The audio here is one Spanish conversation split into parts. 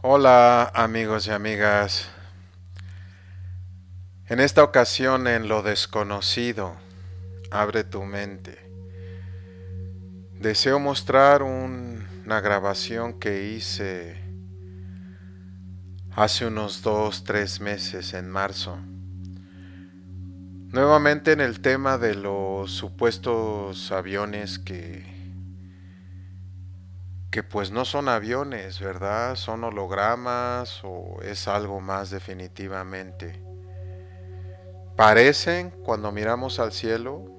Hola amigos y amigas. En esta ocasión en lo desconocido, abre tu mente. Deseo mostrar una grabación que hice hace unos dos, tres meses en marzo. Nuevamente en el tema de los supuestos aviones que que pues no son aviones, ¿verdad? Son hologramas o es algo más definitivamente. Parecen, cuando miramos al cielo,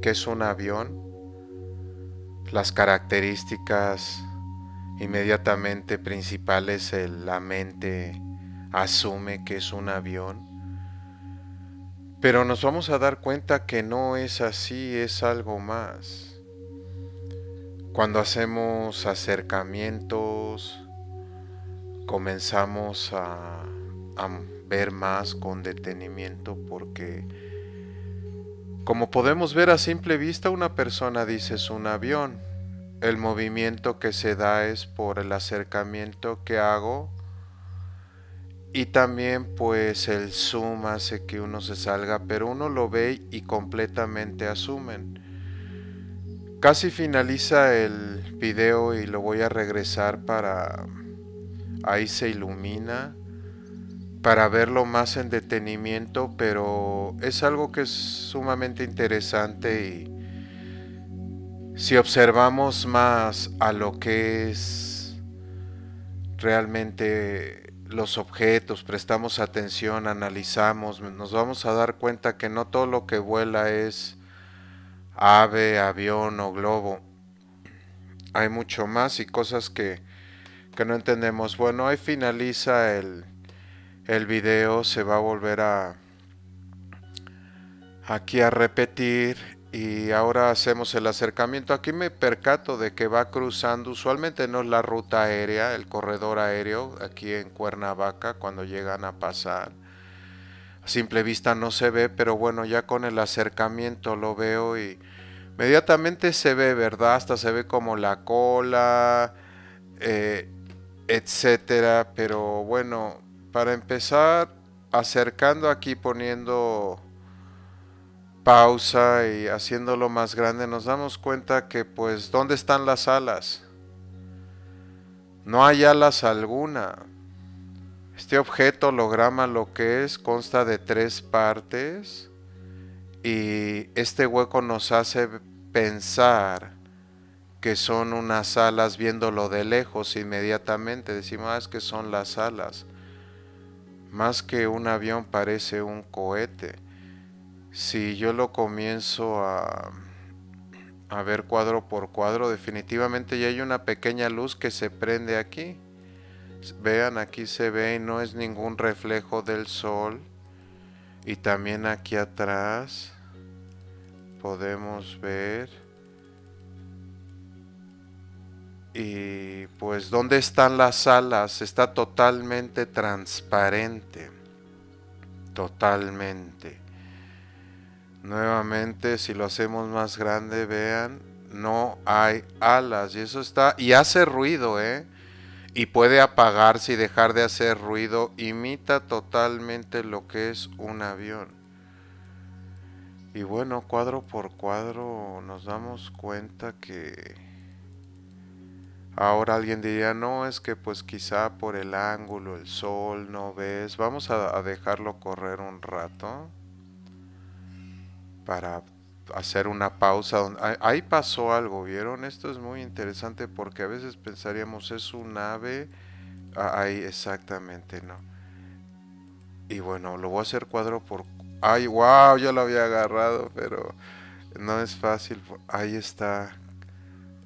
que es un avión. Las características inmediatamente principales, eh, la mente asume que es un avión. Pero nos vamos a dar cuenta que no es así, es algo más. Cuando hacemos acercamientos, comenzamos a, ver más con detenimiento porque como podemos ver a simple vista una persona dice es un avión. El movimiento que se da es por el acercamiento que hago y también pues el zoom hace que uno se salga, pero uno lo ve y completamente asumen. Casi finaliza el video y lo voy a regresar para... Ahí se ilumina para verlo más en detenimiento, pero es algo que es sumamente interesante y si observamos más a lo que es realmente los objetos, prestamos atención, analizamos, nos vamos a dar cuenta que no todo lo que vuela es ave, avión o globo. Hay mucho más y cosas que, que no entendemos. Bueno, ahí finaliza el, el video, se va a volver a aquí a repetir y ahora hacemos el acercamiento. Aquí me percato de que va cruzando, usualmente no es la ruta aérea, el corredor aéreo aquí en Cuernavaca cuando llegan a pasar a simple vista no se ve, pero bueno, ya con el acercamiento lo veo y inmediatamente se ve, ¿verdad? Hasta se ve como la cola, eh, etcétera. Pero bueno, para empezar, acercando aquí, poniendo pausa y haciéndolo más grande, nos damos cuenta que pues, ¿dónde están las alas? No hay alas alguna. Este objeto holograma lo que es consta de tres partes y este hueco nos hace pensar que son unas alas viéndolo de lejos inmediatamente. Decimos ah, es que son las alas. Más que un avión parece un cohete. Si yo lo comienzo a, a ver cuadro por cuadro, definitivamente ya hay una pequeña luz que se prende aquí. Vean, aquí se ve y no es ningún reflejo del sol. Y también aquí atrás podemos ver. Y pues, ¿dónde están las alas? Está totalmente transparente. Totalmente. Nuevamente, si lo hacemos más grande, vean, no hay alas. Y eso está. Y hace ruido, ¿eh? y puede apagarse y dejar de hacer ruido, imita totalmente lo que es un avión. Y bueno, cuadro por cuadro nos damos cuenta que ahora alguien diría, no, es que pues quizá por el ángulo, el sol, no ves, vamos a, dejarlo correr un rato para hacer una pausa. Ahí pasó algo, ¿vieron? Esto es muy interesante porque a veces pensaríamos, es un ave. Ah, ahí exactamente, ¿no? Y bueno, lo voy a hacer cuadro por... ¡Ay, wow! Ya lo había agarrado, pero no es fácil. Ahí está.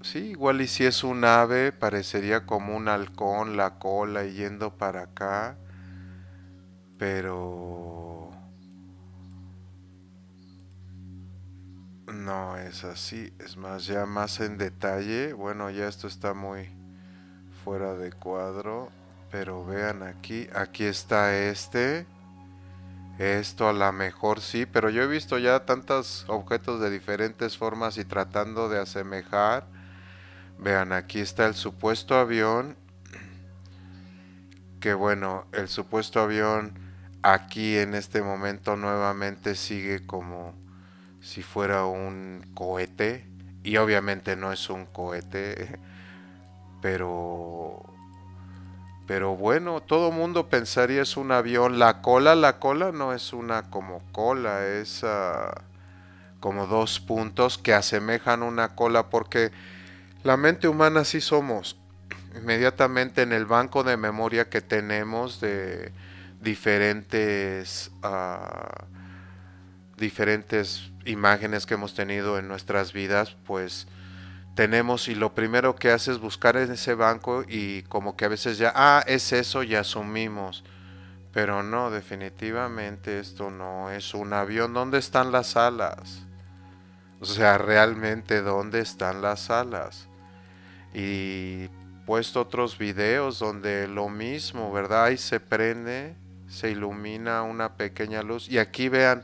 Sí, igual y si es un ave, parecería como un halcón, la cola yendo para acá. Pero No es así, es más, ya más en detalle, bueno, ya esto está muy fuera de cuadro, pero vean aquí, aquí está este, esto a lo mejor sí, pero yo he visto ya tantos objetos de diferentes formas y tratando de asemejar, vean, aquí está el supuesto avión, que bueno, el supuesto avión aquí en este momento nuevamente sigue como si fuera un cohete. Y obviamente no es un cohete, pero... Pero bueno, todo mundo pensaría es un avión. La cola, la cola no es una como cola, es ah, como dos puntos que asemejan una cola porque la mente humana sí somos. Inmediatamente en el banco de memoria que tenemos de diferentes... Ah, diferentes imágenes que hemos tenido en nuestras vidas, pues tenemos y lo primero que hace es buscar en ese banco y como que a veces ya, ah, es eso y asumimos. Pero no, definitivamente esto no es un avión. ¿Dónde están las alas? O sea, realmente, ¿dónde están las alas? Y puesto otros videos donde lo mismo, ¿verdad? Ahí se prende, se ilumina una pequeña luz. Y aquí vean,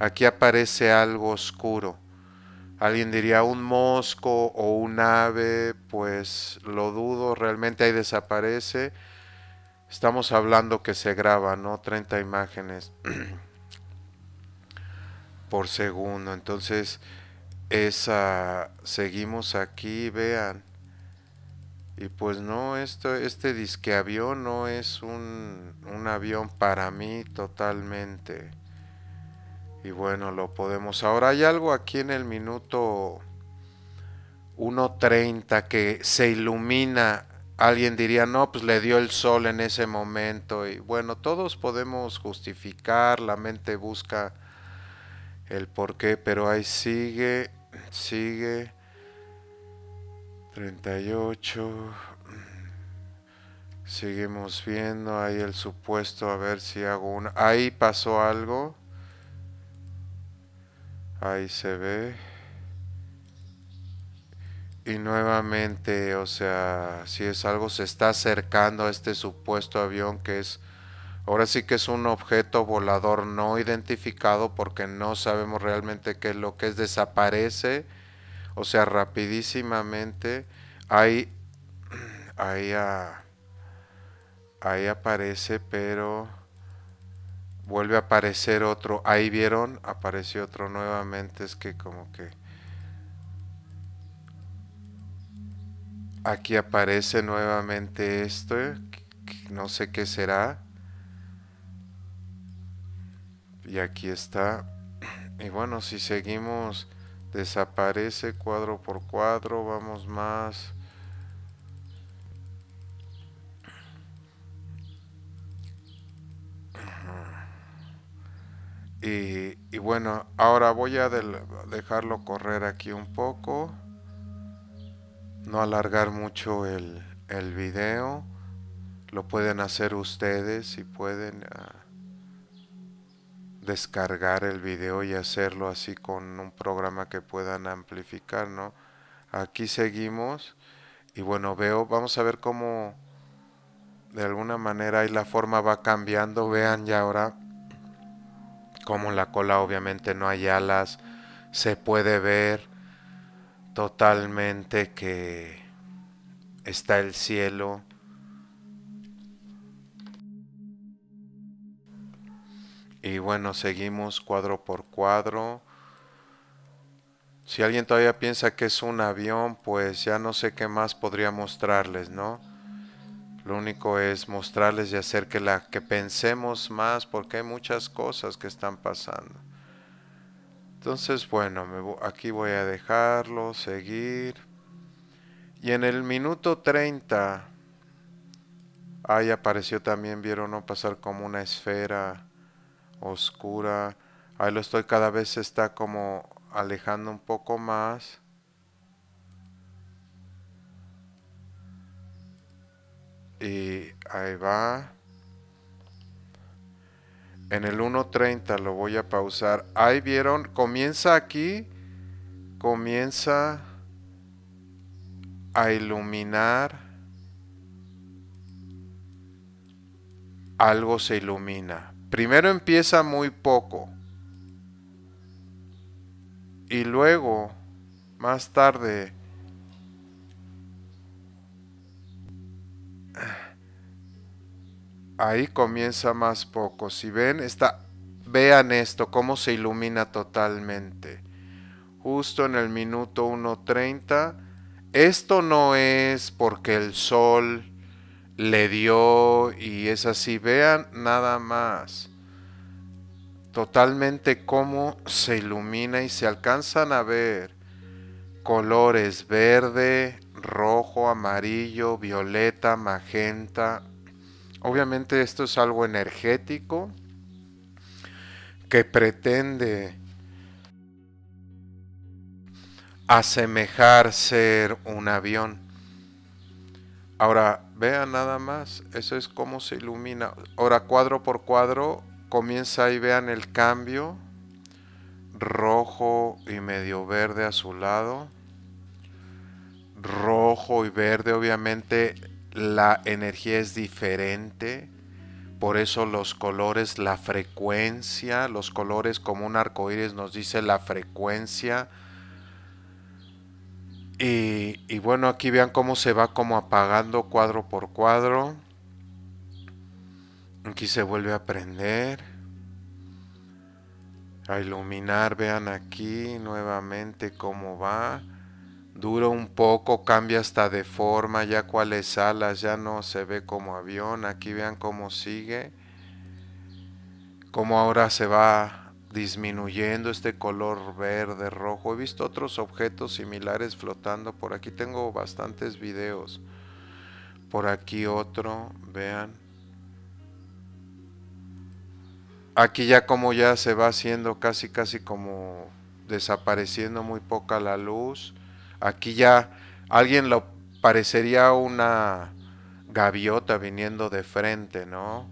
Aquí aparece algo oscuro. Alguien diría un mosco o un ave, pues lo dudo, realmente ahí desaparece. Estamos hablando que se graba, ¿no? 30 imágenes por segundo. Entonces, esa, seguimos aquí, vean. Y pues no, esto, este disque avión no es un, un avión para mí totalmente. Y bueno, lo podemos. Ahora hay algo aquí en el minuto 1.30 que se ilumina. Alguien diría, no, pues le dio el sol en ese momento. Y bueno, todos podemos justificar, la mente busca el por qué, pero ahí sigue, sigue. 38. Seguimos viendo ahí el supuesto, a ver si hago una. Ahí pasó algo. Ahí se ve. Y nuevamente, o sea, si es algo, se está acercando a este supuesto avión que es, ahora sí que es un objeto volador no identificado porque no sabemos realmente qué es lo que es, desaparece, o sea, rapidísimamente. Ahí, ahí, ah, ahí aparece, pero vuelve a aparecer otro, ahí vieron, apareció otro nuevamente, es que como que aquí aparece nuevamente esto, no sé qué será, y aquí está, y bueno, si seguimos, desaparece cuadro por cuadro, vamos más, Y, bueno, ahora voy a dejarlo correr aquí un poco. No alargar mucho el, video. Lo pueden hacer ustedes y pueden ah, descargar el video y hacerlo así con un programa que puedan amplificar, ¿no? Aquí seguimos y bueno, veo, vamos a ver cómo de alguna manera ahí la forma va cambiando. Vean ya ahora como la cola obviamente no hay alas, se puede ver totalmente que está el cielo. Y bueno, seguimos cuadro por cuadro. Si alguien todavía piensa que es un avión, pues ya no sé qué más podría mostrarles, ¿no? Lo único es mostrarles y hacer que, la, que pensemos más porque hay muchas cosas que están pasando. Entonces, bueno, aquí voy a dejarlo, seguir. Y en el minuto 30, ahí apareció también, vieron, ¿no? Pasar como una esfera oscura. Ahí lo estoy, cada vez está como alejando un poco más. y eh, ahí va. En el 1.30 lo voy a pausar. Ahí vieron, comienza aquí, comienza a iluminar. Algo se ilumina. Primero empieza muy poco. Y luego, más tarde, ahí comienza más poco. Si ven, está, vean esto, cómo se ilumina totalmente. Justo en el minuto 1.30. Esto no es porque el sol le dio y es así. Vean nada más. Totalmente cómo se ilumina y se alcanzan a ver colores verde, rojo, amarillo, violeta, magenta, Obviamente esto es algo energético que pretende asemejar ser un avión. Ahora, vean nada más, eso es cómo se ilumina. Ahora, cuadro por cuadro, comienza y vean el cambio rojo y medio verde azulado rojo y verde obviamente la energía es diferente. Por eso los colores, la frecuencia, los colores como un arcoíris nos dice la frecuencia. Y, y, bueno, aquí vean cómo se va como apagando cuadro por cuadro. Aquí se vuelve a prender. A iluminar, vean aquí nuevamente cómo va. Dura un poco, cambia hasta de forma, ya cuáles alas, ya no se ve como avión. Aquí vean cómo sigue, cómo ahora se va disminuyendo este color verde, rojo. He visto otros objetos similares flotando por aquí. Tengo bastantes videos. Por aquí otro, vean. Aquí ya como ya se va haciendo casi casi como desapareciendo muy poca la luz. Aquí ya alguien lo parecería una gaviota viniendo de frente, ¿no?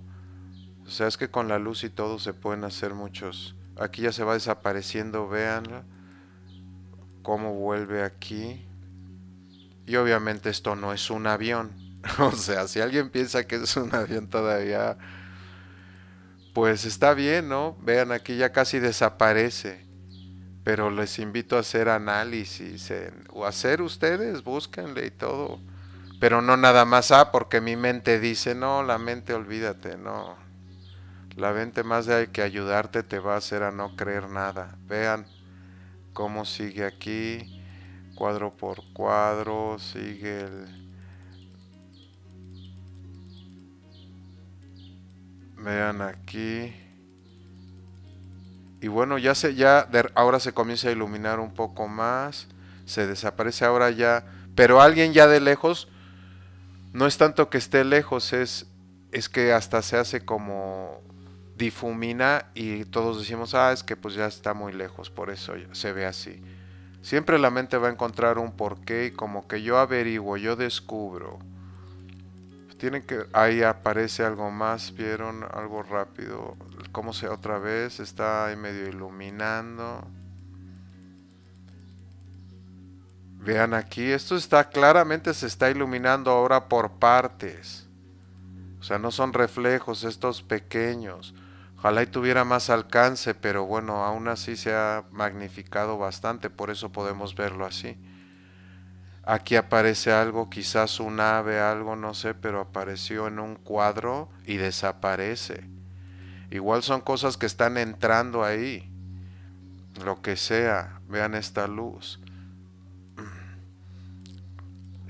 O sea, es que con la luz y todo se pueden hacer muchos. Aquí ya se va desapareciendo, vean cómo vuelve aquí. Y obviamente esto no es un avión. O sea, si alguien piensa que es un avión todavía, pues está bien, ¿no? Vean, aquí ya casi desaparece pero les invito a hacer análisis o hacer ustedes, búsquenle y todo. Pero no nada más, ah, porque mi mente dice, no, la mente olvídate, no. La mente más de que ayudarte te va a hacer a no creer nada. Vean cómo sigue aquí, cuadro por cuadro, sigue el... Vean aquí y bueno, ya se, ya ahora se comienza a iluminar un poco más, se desaparece ahora ya, pero alguien ya de lejos, no es tanto que esté lejos, es, es que hasta se hace como difumina y todos decimos, ah, es que pues ya está muy lejos, por eso se ve así. Siempre la mente va a encontrar un porqué y como que yo averiguo, yo descubro. Tienen que ahí aparece algo más, vieron algo rápido, cómo se otra vez está ahí medio iluminando. Vean aquí, esto está claramente se está iluminando ahora por partes. O sea, no son reflejos estos pequeños. Ojalá y tuviera más alcance, pero bueno, aún así se ha magnificado bastante, por eso podemos verlo así. Aquí aparece algo, quizás un ave, algo, no sé, pero apareció en un cuadro y desaparece. Igual son cosas que están entrando ahí. Lo que sea, vean esta luz.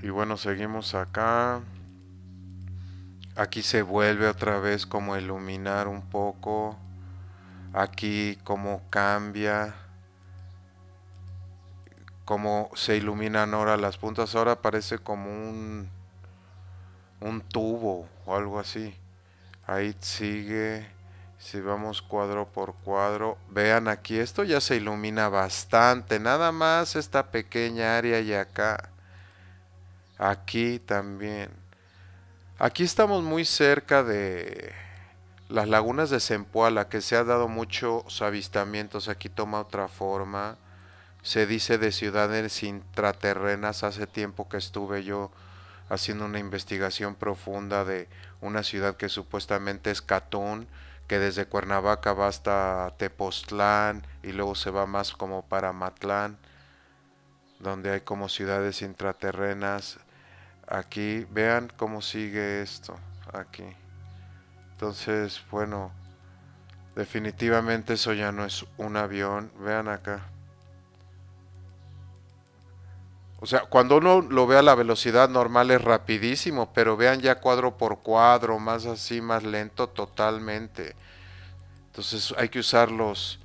Y bueno, seguimos acá. Aquí se vuelve otra vez como iluminar un poco. Aquí como cambia. Como se iluminan ahora las puntas. Ahora parece como un, un tubo o algo así. Ahí sigue. Si vamos cuadro por cuadro, vean aquí, esto ya se ilumina bastante, nada más esta pequeña área y acá. Aquí también. Aquí estamos muy cerca de las lagunas de Zempoala, que se ha dado muchos avistamientos. Aquí toma otra forma. Se dice de ciudades intraterrenas. Hace tiempo que estuve yo haciendo una investigación profunda de una ciudad que supuestamente es Catún que desde Cuernavaca va hasta Tepoztlán y luego se va más como para Matlán, donde hay como ciudades intraterrenas. Aquí, vean cómo sigue esto, aquí. Entonces, bueno, definitivamente eso ya no es un avión, vean acá. O sea, cuando uno lo ve a la velocidad normal es rapidísimo, pero vean ya cuadro por cuadro, más así, más lento totalmente. Entonces hay que usarlos.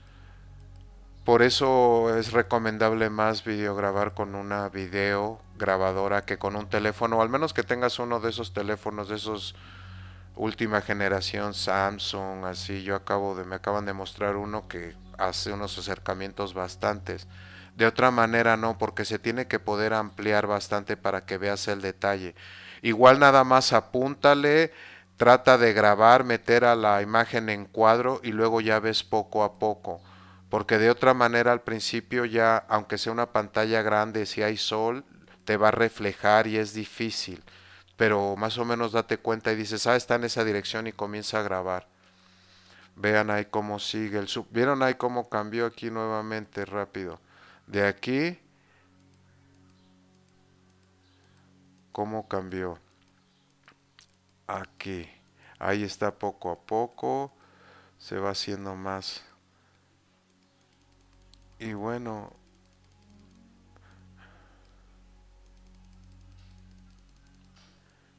Por eso es recomendable más videograbar con una video grabadora que con un teléfono, o al menos que tengas uno de esos teléfonos, de esos última generación Samsung, así yo acabo de, me acaban de mostrar uno que hace unos acercamientos bastantes. De otra manera no, porque se tiene que poder ampliar bastante para que veas el detalle. Igual nada más apúntale, trata de grabar, meter a la imagen en cuadro y luego ya ves poco a poco. Porque de otra manera al principio ya, aunque sea una pantalla grande, si hay sol, te va a reflejar y es difícil. Pero más o menos date cuenta y dices, ah, está en esa dirección y comienza a grabar. Vean ahí cómo sigue el sub. Vieron ahí cómo cambió aquí nuevamente rápido. De aquí, ¿cómo cambió? Aquí. Ahí está poco a poco. Se va haciendo más. Y bueno,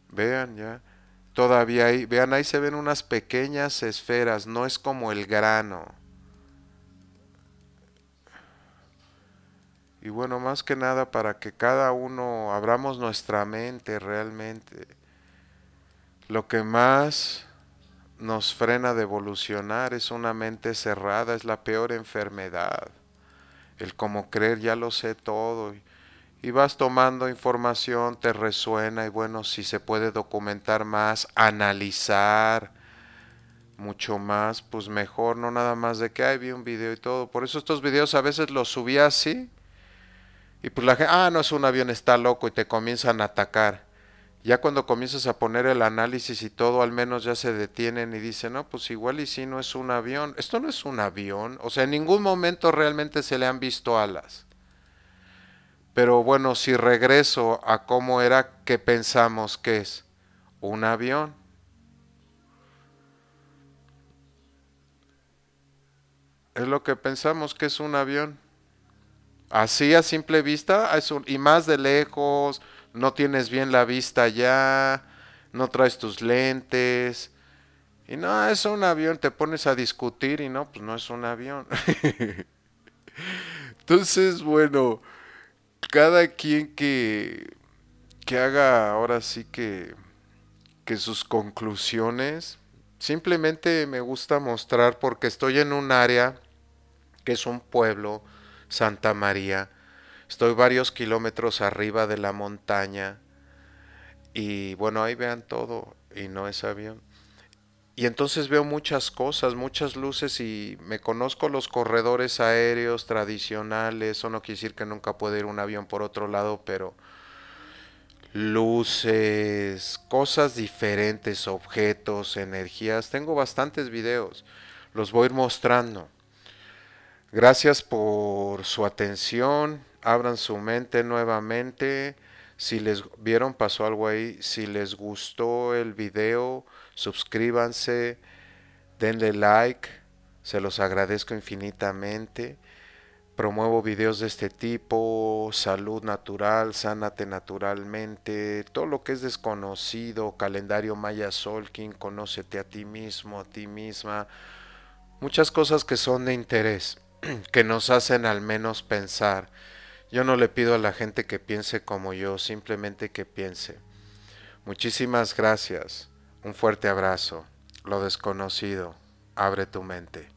Vean ya. Todavía ahí, vean ahí se ven unas pequeñas esferas, no es como el grano. bueno, más que nada para que cada uno abramos nuestra mente realmente. Lo que más nos frena de evolucionar es una mente cerrada, es la peor enfermedad. El como creer ya lo sé todo. Y, vas tomando información, te resuena y bueno, si se puede documentar más, analizar mucho más, pues mejor, no nada más de que hay vi un video y todo. Por eso estos videos a veces los subí así, y pues la gente, ah, no es un avión, está loco y te comienzan a atacar. Ya cuando comienzas a poner el análisis y todo, al menos ya se detienen y dicen, no, pues igual y si no es un avión, esto no es un avión, o sea, en ningún momento realmente se le han visto alas. Pero bueno, si regreso a cómo era que pensamos que es un avión. Es lo que pensamos que es un avión. Así a simple vista, y más de lejos, no tienes bien la vista ya, no traes tus lentes. Y no, es un avión, te pones a discutir y no, pues no es un avión. Entonces, bueno, cada quien que, que haga ahora sí que, que sus conclusiones, simplemente me gusta mostrar porque estoy en un área que es un pueblo, Santa María. Estoy varios kilómetros arriba de la montaña y bueno, ahí vean todo y no es avión. Y entonces veo muchas cosas, muchas luces y me conozco los corredores aéreos tradicionales. Eso no quiere decir que nunca puede ir un avión por otro lado, pero luces, cosas diferentes, objetos, energías. Tengo bastantes videos, los voy ir mostrando. Gracias por su atención. Abran su mente nuevamente. Si les vieron, pasó algo ahí. Si les gustó el video, suscríbanse, denle like. Se los agradezco infinitamente. Promuevo videos de este tipo, salud natural, sánate naturalmente, todo lo que es desconocido, calendario Maya Solkin, conócete a ti mismo, a ti misma, muchas cosas que son de interés. que nos hacen al menos pensar. Yo no le pido a la gente que piense como yo, simplemente que piense. Muchísimas gracias. Un fuerte abrazo. Lo desconocido. Abre tu mente.